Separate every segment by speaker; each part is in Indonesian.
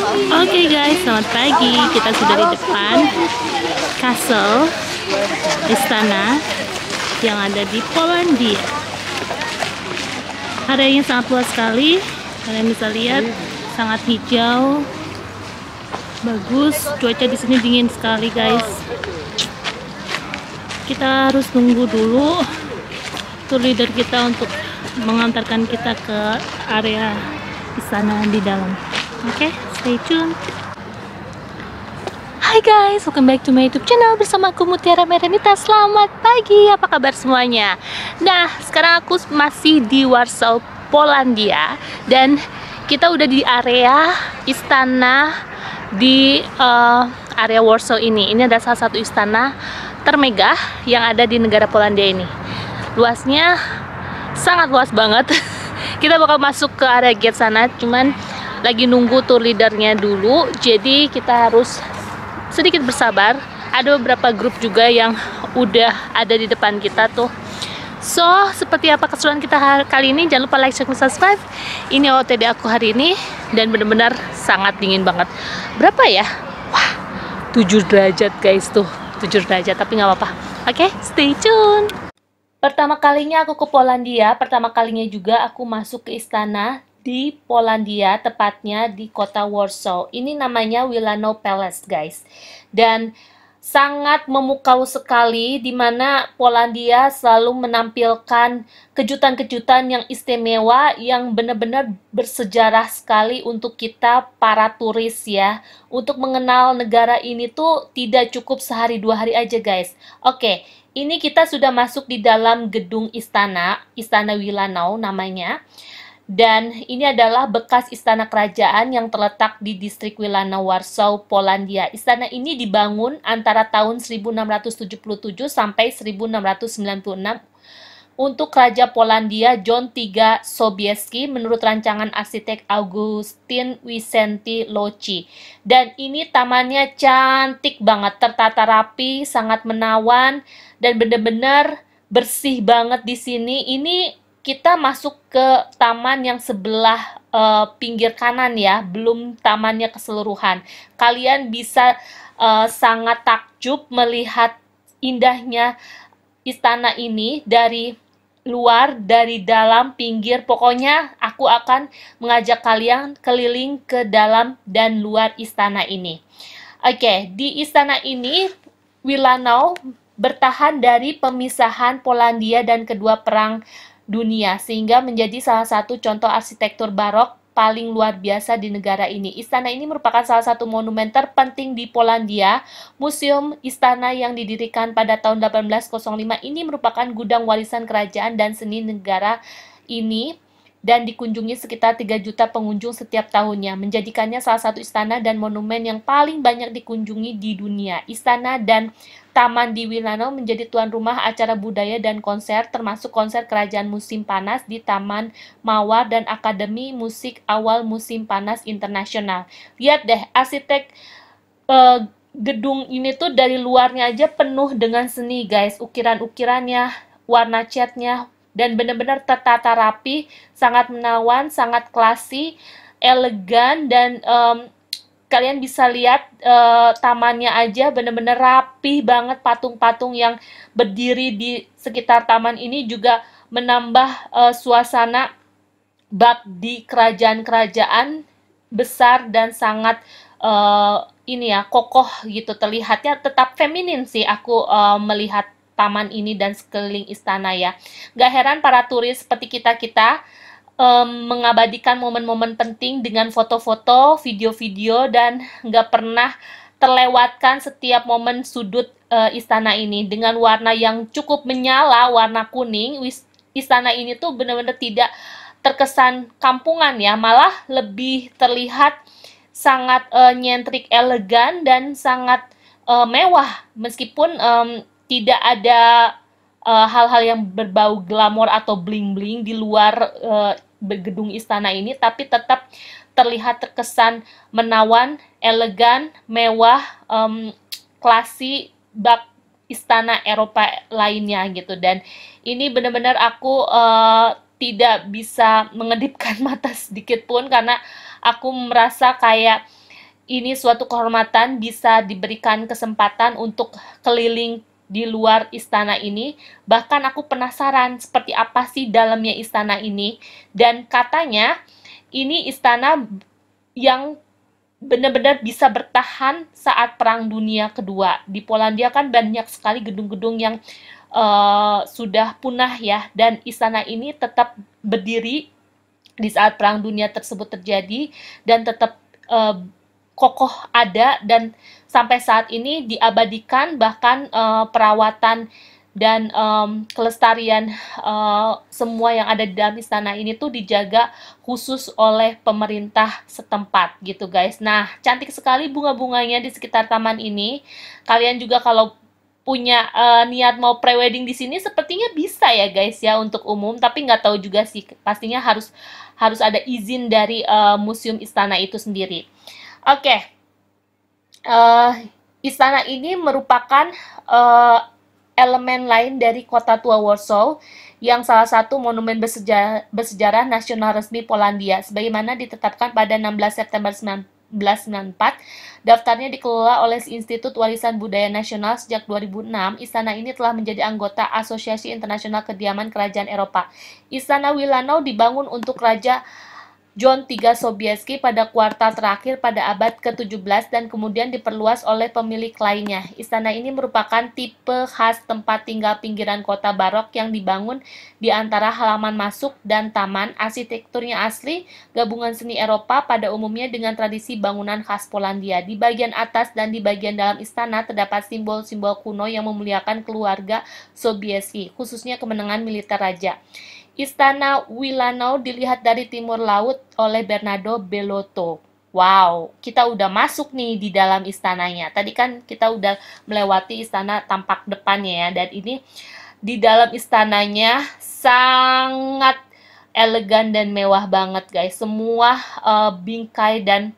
Speaker 1: Oke okay
Speaker 2: guys, selamat pagi. Kita sudah di depan castle istana yang ada di Polandia. Areanya sangat luas sekali. Kalian bisa lihat sangat hijau. Bagus, cuaca di sini dingin sekali, guys. Kita harus nunggu dulu tour leader kita untuk mengantarkan kita ke area istana di dalam. Oke. Okay? stay tune Hai guys, welcome back to my youtube channel bersama aku Mutiara Merenita Selamat pagi, apa kabar semuanya? Nah, sekarang aku masih di Warsaw, Polandia Dan kita udah di area istana di uh, area Warsaw ini Ini adalah salah satu istana termegah yang ada di negara Polandia ini Luasnya sangat luas banget kita bakal masuk ke area gate sana cuman lagi nunggu tour leadernya dulu jadi kita harus sedikit bersabar ada beberapa grup juga yang udah ada di depan kita tuh so seperti apa keseruan kita kali ini jangan lupa like, share, dan subscribe ini OTD aku hari ini dan benar-benar sangat dingin banget berapa ya? wah 7 derajat guys tuh 7 derajat tapi nggak apa-apa oke okay, stay tune Pertama kalinya aku ke Polandia, pertama kalinya juga aku masuk ke istana di Polandia, tepatnya di kota Warsaw. Ini namanya Wilano Palace, guys. Dan sangat memukau sekali di mana Polandia selalu menampilkan kejutan-kejutan yang istimewa yang benar-benar bersejarah sekali untuk kita para turis ya. Untuk mengenal negara ini tuh tidak cukup sehari dua hari aja guys. Oke, ini kita sudah masuk di dalam gedung istana, Istana Wilanau namanya. Dan ini adalah bekas istana kerajaan yang terletak di distrik Wilana Warsaw, Polandia. Istana ini dibangun antara tahun 1677 sampai 1696 untuk Raja Polandia John III Sobieski menurut rancangan arsitek Augustin Wisenti Loci. Dan ini tamannya cantik banget, tertata rapi, sangat menawan, dan benar-benar bersih banget di sini. Ini kita masuk ke taman yang sebelah uh, pinggir kanan ya, belum tamannya keseluruhan. Kalian bisa uh, sangat takjub melihat indahnya istana ini dari luar, dari dalam, pinggir. Pokoknya aku akan mengajak kalian keliling ke dalam dan luar istana ini. Oke, okay, di istana ini Wilanau bertahan dari pemisahan Polandia dan kedua perang dunia sehingga menjadi salah satu contoh arsitektur barok paling luar biasa di negara ini. Istana ini merupakan salah satu monumen terpenting di Polandia. Museum istana yang didirikan pada tahun 1805 ini merupakan gudang warisan kerajaan dan seni negara ini dan dikunjungi sekitar 3 juta pengunjung setiap tahunnya, menjadikannya salah satu istana dan monumen yang paling banyak dikunjungi di dunia. Istana dan Taman di Wilano menjadi tuan rumah acara budaya dan konser, termasuk konser kerajaan musim panas di Taman Mawar dan Akademi Musik Awal Musim Panas Internasional. Lihat deh, arsitek eh, gedung ini tuh dari luarnya aja penuh dengan seni guys, ukiran-ukirannya, warna catnya, dan benar-benar tertata rapi, sangat menawan, sangat klasi, elegan dan um, kalian bisa lihat uh, tamannya aja benar-benar rapi banget patung-patung yang berdiri di sekitar taman ini juga menambah uh, suasana bab di kerajaan-kerajaan besar dan sangat uh, ini ya kokoh gitu terlihatnya tetap feminin sih aku uh, melihat taman ini dan sekeliling istana ya. Gak heran para turis seperti kita-kita um, mengabadikan momen-momen penting dengan foto-foto, video-video, dan gak pernah terlewatkan setiap momen sudut uh, istana ini dengan warna yang cukup menyala, warna kuning. Istana ini tuh benar-benar tidak terkesan kampungan ya, malah lebih terlihat sangat uh, nyentrik, elegan dan sangat uh, mewah meskipun um, tidak ada eh, hal-hal uh, yang berbau glamor atau bling-bling di luar uh, gedung istana ini, tapi tetap terlihat terkesan menawan, elegan, mewah, um, klasi, bak istana Eropa lainnya gitu. Dan ini benar-benar aku uh, tidak bisa mengedipkan mata sedikit pun karena aku merasa kayak ini suatu kehormatan bisa diberikan kesempatan untuk keliling di luar istana ini. Bahkan aku penasaran seperti apa sih dalamnya istana ini. Dan katanya ini istana yang benar-benar bisa bertahan saat Perang Dunia Kedua. Di Polandia kan banyak sekali gedung-gedung yang uh, sudah punah ya, dan istana ini tetap berdiri di saat Perang Dunia tersebut terjadi dan tetap uh, kokoh ada dan sampai saat ini diabadikan bahkan uh, perawatan dan um, kelestarian uh, semua yang ada di dalam istana ini tuh dijaga khusus oleh pemerintah setempat gitu guys. Nah, cantik sekali bunga-bunganya di sekitar taman ini. Kalian juga kalau punya uh, niat mau prewedding di sini sepertinya bisa ya guys ya untuk umum tapi nggak tahu juga sih pastinya harus harus ada izin dari uh, museum istana itu sendiri. Oke, okay. uh, eh, istana ini merupakan uh, elemen lain dari kota tua Warsaw yang salah satu monumen bersejarah, bersejarah nasional resmi Polandia, sebagaimana ditetapkan pada 16 September 1994. Daftarnya dikelola oleh Institut Warisan Budaya Nasional sejak 2006. Istana ini telah menjadi anggota Asosiasi Internasional Kediaman Kerajaan Eropa. Istana Wilanow dibangun untuk Raja John III Sobieski pada kuartal terakhir pada abad ke-17 dan kemudian diperluas oleh pemilik lainnya. Istana ini merupakan tipe khas tempat tinggal pinggiran kota barok yang dibangun di antara halaman masuk dan taman. Arsitekturnya asli, gabungan seni Eropa pada umumnya dengan tradisi bangunan khas Polandia. Di bagian atas dan di bagian dalam istana terdapat simbol-simbol kuno yang memuliakan keluarga Sobieski, khususnya kemenangan militer raja. Istana Wilanau dilihat dari timur laut oleh Bernardo Belotto. Wow, kita udah masuk nih di dalam istananya. Tadi kan kita udah melewati istana tampak depannya ya, dan ini di dalam istananya sangat elegan dan mewah banget guys. Semua uh, bingkai dan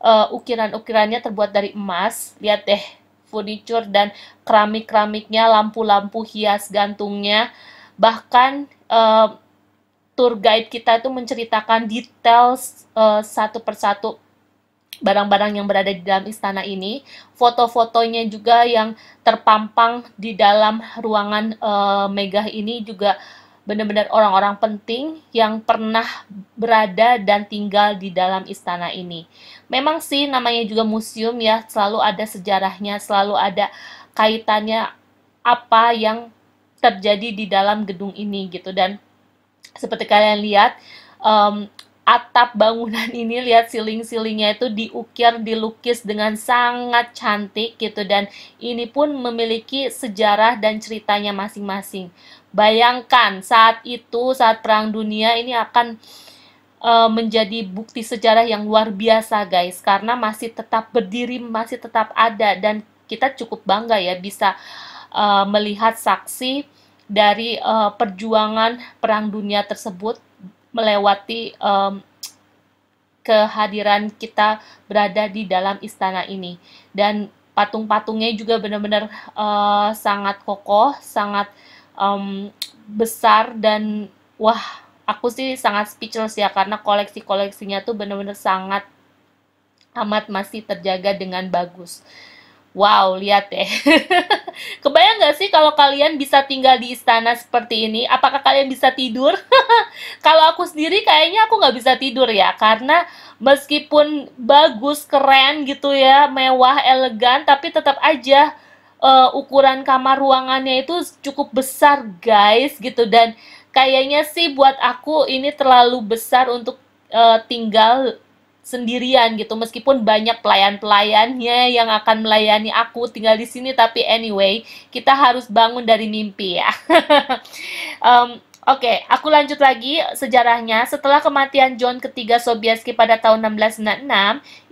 Speaker 2: uh, ukiran-ukirannya terbuat dari emas. Lihat deh, furniture dan keramik-keramiknya, lampu-lampu hias gantungnya bahkan uh, tour guide kita itu menceritakan detail uh, eh, satu persatu barang-barang yang berada di dalam istana ini, foto-fotonya juga yang terpampang di dalam ruangan uh, megah ini juga benar-benar orang-orang penting yang pernah berada dan tinggal di dalam istana ini. Memang sih namanya juga museum ya, selalu ada sejarahnya, selalu ada kaitannya apa yang terjadi di dalam gedung ini gitu dan seperti kalian lihat um, atap bangunan ini lihat siling-silingnya itu diukir dilukis dengan sangat cantik gitu dan ini pun memiliki sejarah dan ceritanya masing-masing bayangkan saat itu saat perang dunia ini akan e, menjadi bukti sejarah yang luar biasa guys karena masih tetap berdiri masih tetap ada dan kita cukup bangga ya bisa uh, uh, melihat saksi dari uh, perjuangan perang dunia tersebut melewati um, kehadiran kita berada di dalam istana ini dan patung-patungnya juga benar-benar uh, sangat kokoh, sangat um, besar dan wah aku sih sangat speechless ya karena koleksi-koleksinya tuh benar-benar sangat amat masih terjaga dengan bagus. Wow, lihat deh. Ya. Kebayang nggak sih kalau kalian bisa tinggal di istana seperti ini? Apakah kalian bisa tidur? kalau aku sendiri kayaknya aku nggak bisa tidur ya, karena meskipun bagus, keren gitu ya, mewah, elegan, tapi tetap aja uh, ukuran kamar ruangannya itu cukup besar, guys, gitu. Dan kayaknya sih buat aku ini terlalu besar untuk uh, tinggal sendirian gitu meskipun banyak pelayan-pelayannya yang akan melayani aku tinggal di sini tapi anyway kita harus bangun dari mimpi ya um, Oke, okay, aku lanjut lagi sejarahnya. Setelah kematian John ketiga Sobieski pada tahun 1696,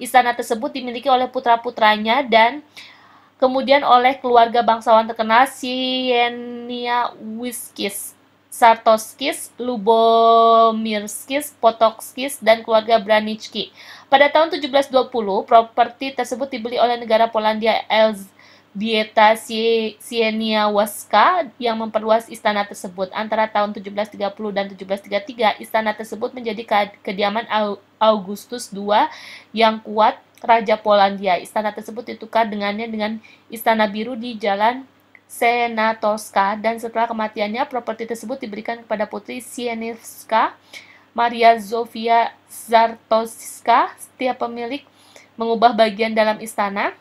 Speaker 2: istana tersebut dimiliki oleh putra-putranya dan kemudian oleh keluarga bangsawan terkenal Sienia Wiskis Sartoskis, Lubomirskis, Potokskis, dan keluarga Branicki. Pada tahun 1720, properti tersebut dibeli oleh negara Polandia Elzbieta Sieniawaska yang memperluas istana tersebut. Antara tahun 1730 dan 1733, istana tersebut menjadi kediaman Augustus II yang kuat Raja Polandia. Istana tersebut ditukar dengannya dengan Istana Biru di Jalan Senatoska, dan setelah kematiannya properti tersebut diberikan kepada putri Sieniska Maria Zofia Zartoska, setiap pemilik mengubah bagian dalam istana,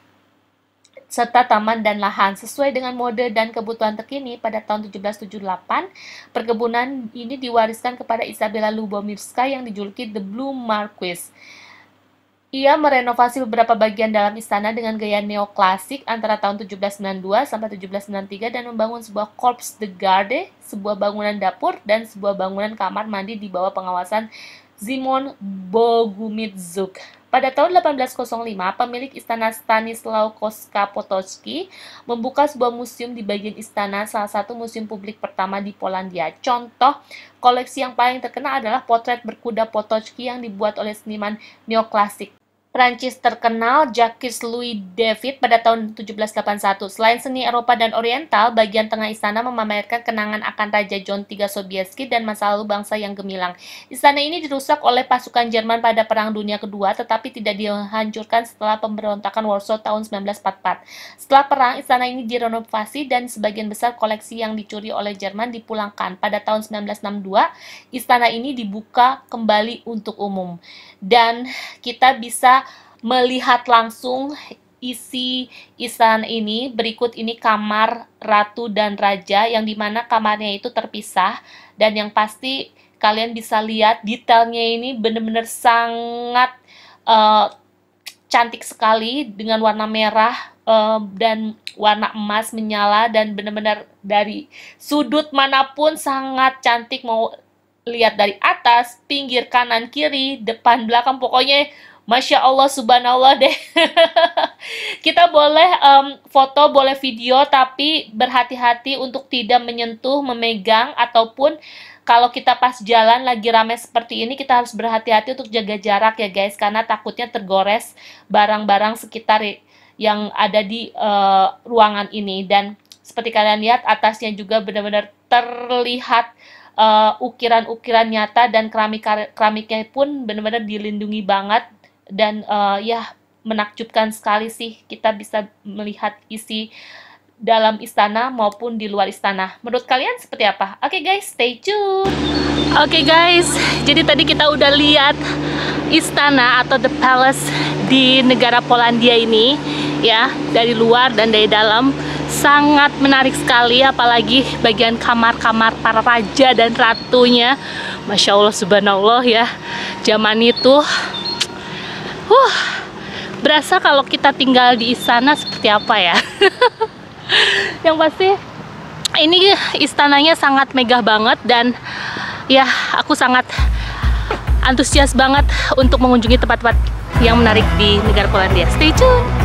Speaker 2: serta taman dan lahan. Sesuai dengan mode dan kebutuhan terkini, pada tahun 1778, perkebunan ini diwariskan kepada Isabella Lubomirska yang dijuluki The Blue Marquis. Ia merenovasi beberapa bagian dalam istana dengan gaya neoklasik antara tahun 1792 sampai 1793 dan membangun sebuah korps de garde, sebuah bangunan dapur, dan sebuah bangunan kamar mandi di bawah pengawasan Zimon Bogumidzuk. Pada tahun 1805, pemilik istana Stanislaw Koska Potocki membuka sebuah museum di bagian istana, salah satu museum publik pertama di Polandia. Contoh, koleksi yang paling terkenal adalah potret berkuda Potocki yang dibuat oleh seniman neoklasik. Perancis terkenal Jacques Louis David pada tahun 1781. Selain seni Eropa dan Oriental, bagian tengah istana memamerkan kenangan akan Raja John III Sobieski dan masa lalu bangsa yang gemilang. Istana ini dirusak oleh pasukan Jerman pada Perang Dunia Kedua, tetapi tidak dihancurkan setelah pemberontakan Warsaw tahun 1944. Setelah perang, istana ini direnovasi dan sebagian besar koleksi yang dicuri oleh Jerman dipulangkan. Pada tahun 1962, istana ini dibuka kembali untuk umum. Dan kita bisa melihat langsung isi istana ini. Berikut ini kamar ratu dan raja yang dimana kamarnya itu terpisah dan yang pasti kalian bisa lihat detailnya ini benar-benar sangat uh, cantik sekali dengan warna merah eh, dan warna emas menyala dan benar-benar dari sudut manapun sangat cantik mau lihat dari atas, pinggir, kanan, kiri, depan, belakang pokoknya Masya Allah, subhanallah deh. kita boleh um, foto, boleh video, tapi berhati-hati untuk tidak menyentuh, memegang, ataupun kalau kita pas jalan lagi rame seperti ini, kita harus berhati-hati untuk jaga jarak ya guys, karena takutnya tergores barang-barang sekitar yang ada di uh, ruangan ini. Dan seperti kalian lihat, atasnya juga benar-benar terlihat eh, ukiran-ukiran uh, nyata dan keramik keramiknya pun benar-benar dilindungi banget dan uh, ya menakjubkan sekali sih kita bisa melihat isi dalam istana maupun di luar istana. Menurut kalian seperti apa? Oke okay guys, stay tune. Oke okay guys, jadi tadi kita udah lihat istana atau the palace di negara Polandia ini ya, dari luar dan dari dalam sangat menarik sekali apalagi bagian kamar-kamar para raja dan ratunya Masya Allah subhanallah ya zaman itu Wah, berasa kalau kita tinggal di istana seperti apa ya? yang pasti ini istananya sangat megah banget dan ya aku sangat antusias banget untuk mengunjungi tempat-tempat yang menarik di negara Polandia. Stay tune.